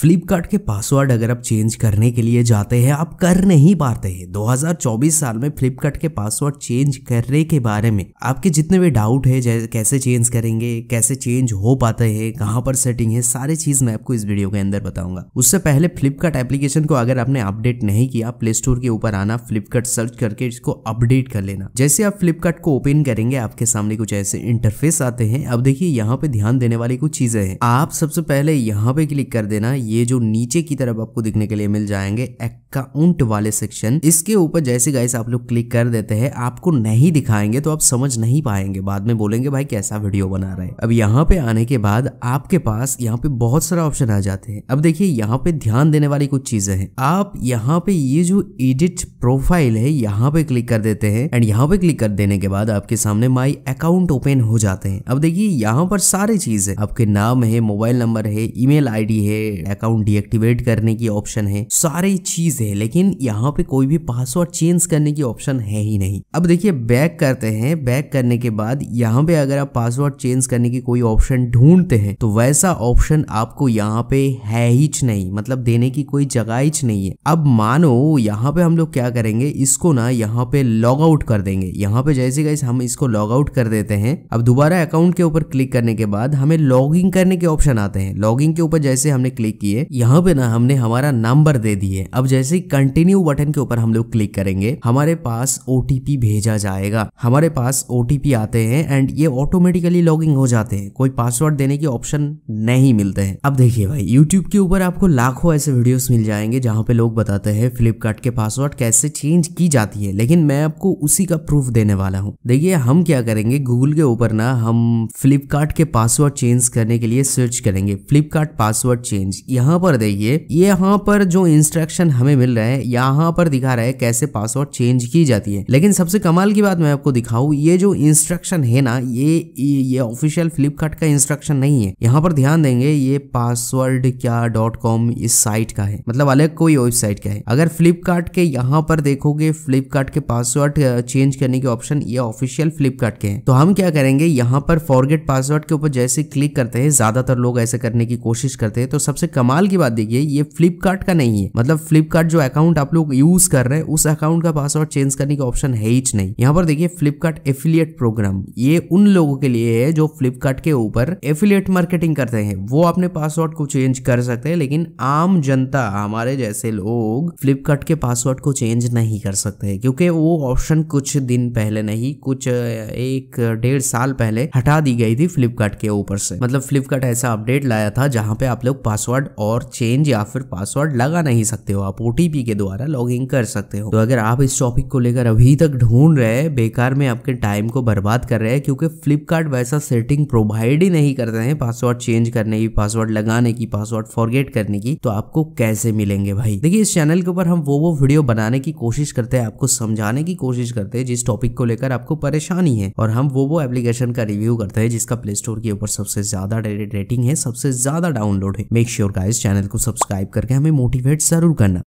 फ्लिपकार्ट के पासवर्ड अगर आप चेंज करने के लिए जाते हैं आप कर नहीं पाते हैं 2024 साल में फ्लिपकार्ट के पासवर्ड चेंज करने के बारे में आपके जितने भी डाउट है कैसे चेंज करेंगे कैसे चेंज हो पाते हैं कहाँ पर सेटिंग है सारे चीज मैं आपको इस वीडियो के अंदर बताऊंगा उससे पहले फ्लिपकार्ट एप्लीकेशन को अगर आपने अपडेट नहीं किया प्ले स्टोर के ऊपर आना फ्लिपकार्ट सर्च करके इसको अपडेट कर लेना जैसे आप फ्लिपकार्ट को ओपन करेंगे आपके सामने कुछ ऐसे इंटरफेस आते हैं अब देखिए यहाँ पे ध्यान देने वाली कुछ चीजें हैं आप सबसे पहले यहाँ पे क्लिक कर देना ये जो नीचे की तरफ आपको दिखने के लिए मिल जाएंगे एक्ट का ऊंट वाले सेक्शन इसके ऊपर जैसे गाइस आप लोग क्लिक कर देते हैं आपको नहीं दिखाएंगे तो आप समझ नहीं पाएंगे बाद में बोलेंगे भाई कैसा वीडियो बना रहे अब यहाँ पे आने के बाद आपके पास यहाँ पे बहुत सारा ऑप्शन आ जाते हैं अब देखिए यहाँ पे ध्यान देने वाली कुछ चीजें हैं आप यहाँ पे ये जो एडिट प्रोफाइल है यहाँ पे क्लिक कर देते हैं एंड यहाँ पे क्लिक कर देने के बाद आपके सामने माई अकाउंट ओपन हो जाते हैं अब देखिए यहाँ पर सारी चीज है आपके नाम है मोबाइल नंबर है ईमेल आईडी है अकाउंट डीएक्टिवेट करने की ऑप्शन है सारी चीज से है लेकिन यहाँ पे कोई भी पासवर्ड चेंज करने की ऑप्शन है ही नहीं अब देखिए बैक करते हैं बैक करने के बाद यहाँ पे अगर आप पासवर्ड चेंज करने की कोई ऑप्शन ढूंढते हैं तो वैसा ऑप्शन आपको यहाँ पे है ही नहीं मतलब देने की कोई जगह ही नहीं है अब मानो यहाँ पे हम लोग क्या करेंगे इसको ना यहाँ पे लॉग आउट कर देंगे यहाँ पे जैसे गैस हम इसको लॉग आउट कर देते हैं अब दोबारा अकाउंट के ऊपर क्लिक करने के बाद हमें लॉगिंग करने के ऑप्शन आते हैं लॉगिंग के ऊपर जैसे हमने क्लिक किए यहाँ पे ना हमने हमारा नंबर दे दिए अब जैसे जैसे ही कंटिन्यू बटन के ऊपर हम लोग क्लिक करेंगे हमारे पास ओटीपी भेजा जाएगा हमारे पास ओटीपी आते हैं एंड ये ऑटोमेटिकली लॉगिंग हो जाते हैं कोई पासवर्ड देने के ऑप्शन नहीं मिलते हैं अब देखिए भाई यूट्यूब के ऊपर आपको लाखों ऐसे वीडियोस मिल जाएंगे जहां पे लोग बताते हैं फ्लिपकार्ट के पासवर्ड कैसे चेंज की जाती है लेकिन मैं आपको उसी का प्रूफ देने वाला हूँ देखिए हम क्या करेंगे गूगल के ऊपर ना हम फ्लिपकार्ट के पासवर्ड चेंज करने के लिए सर्च करेंगे फ्लिपकार्ट पासवर्ड चेंज यहाँ पर देखिए यहाँ पर जो इंस्ट्रक्शन हमें मिल रहा है यहाँ पर दिखा रहा है कैसे पासवर्ड चेंज की जाती है लेकिन सबसे कमाल की बात मैं आपको दिखाऊँ ये जो इंस्ट्रक्शन है ना ये ये ऑफिशियल फ्लिपकार्ट का इंस्ट्रक्शन नहीं है यहाँ पर ध्यान देंगे ये पासवर्ड क्या डॉट कॉम इस साइट का है मतलब अलग कोई वेबसाइट का है अगर फ्लिपकार्ट के यहाँ पर देखोगे फ्लिपकार्ट के पासवर्ड चेंज करने के ऑप्शन ये ऑफिशियल फ्लिपकार्ट के हैं तो हम क्या करेंगे यहाँ पर फॉरगेट पासवर्ड के ऊपर जैसे क्लिक करते हैं ज्यादातर लोग ऐसे करने की कोशिश करते हैं तो सबसे कमाल की बात देखिए ये फ्लिपकार्ट का नहीं है मतलब फ्लिपकार्ट फ्लिपकार्ट जो अकाउंट आप लोग यूज कर रहे हैं उस अकाउंट का पासवर्ड चेंज करने का ऑप्शन है ही नहीं यहाँ पर देखिए फ्लिपकार्ट एफिलियट प्रोग्राम ये उन लोगों के लिए है जो फ्लिपकार्ट के ऊपर एफिलियट मार्केटिंग करते हैं वो अपने पासवर्ड को चेंज कर सकते हैं लेकिन आम जनता हमारे जैसे लोग फ्लिपकार्ट के पासवर्ड को चेंज नहीं कर सकते हैं क्योंकि वो ऑप्शन कुछ दिन पहले नहीं कुछ एक डेढ़ साल पहले हटा दी गई थी फ्लिपकार्ट के ऊपर से मतलब फ्लिपकार्ट ऐसा अपडेट लाया था जहाँ पे आप लोग पासवर्ड और चेंज या फिर पासवर्ड लगा नहीं सकते हो आप ओ ओटीपी के द्वारा लॉग इन कर सकते हो तो अगर आप इस टॉपिक को लेकर अभी तक ढूंढ रहे हैं बेकार में आपके टाइम को बर्बाद कर रहे हैं क्योंकि फ्लिपकार्ट वैसा सेटिंग प्रोवाइड ही नहीं करते हैं पासवर्ड चेंज करने की पासवर्ड लगाने की पासवर्ड फॉरगेट करने की तो आपको कैसे मिलेंगे भाई देखिए इस चैनल के ऊपर हम वो वो वीडियो बनाने की कोशिश करते हैं आपको समझाने की कोशिश करते हैं जिस टॉपिक को लेकर आपको परेशानी है और हम वो वो एप्लीकेशन का रिव्यू करते हैं जिसका प्ले स्टोर के ऊपर सबसे ज्यादा रेटिंग है सबसे ज्यादा डाउनलोड है मेक श्योर का इस चैनल को सब्सक्राइब करके हमें मोटिवेट जरूर करना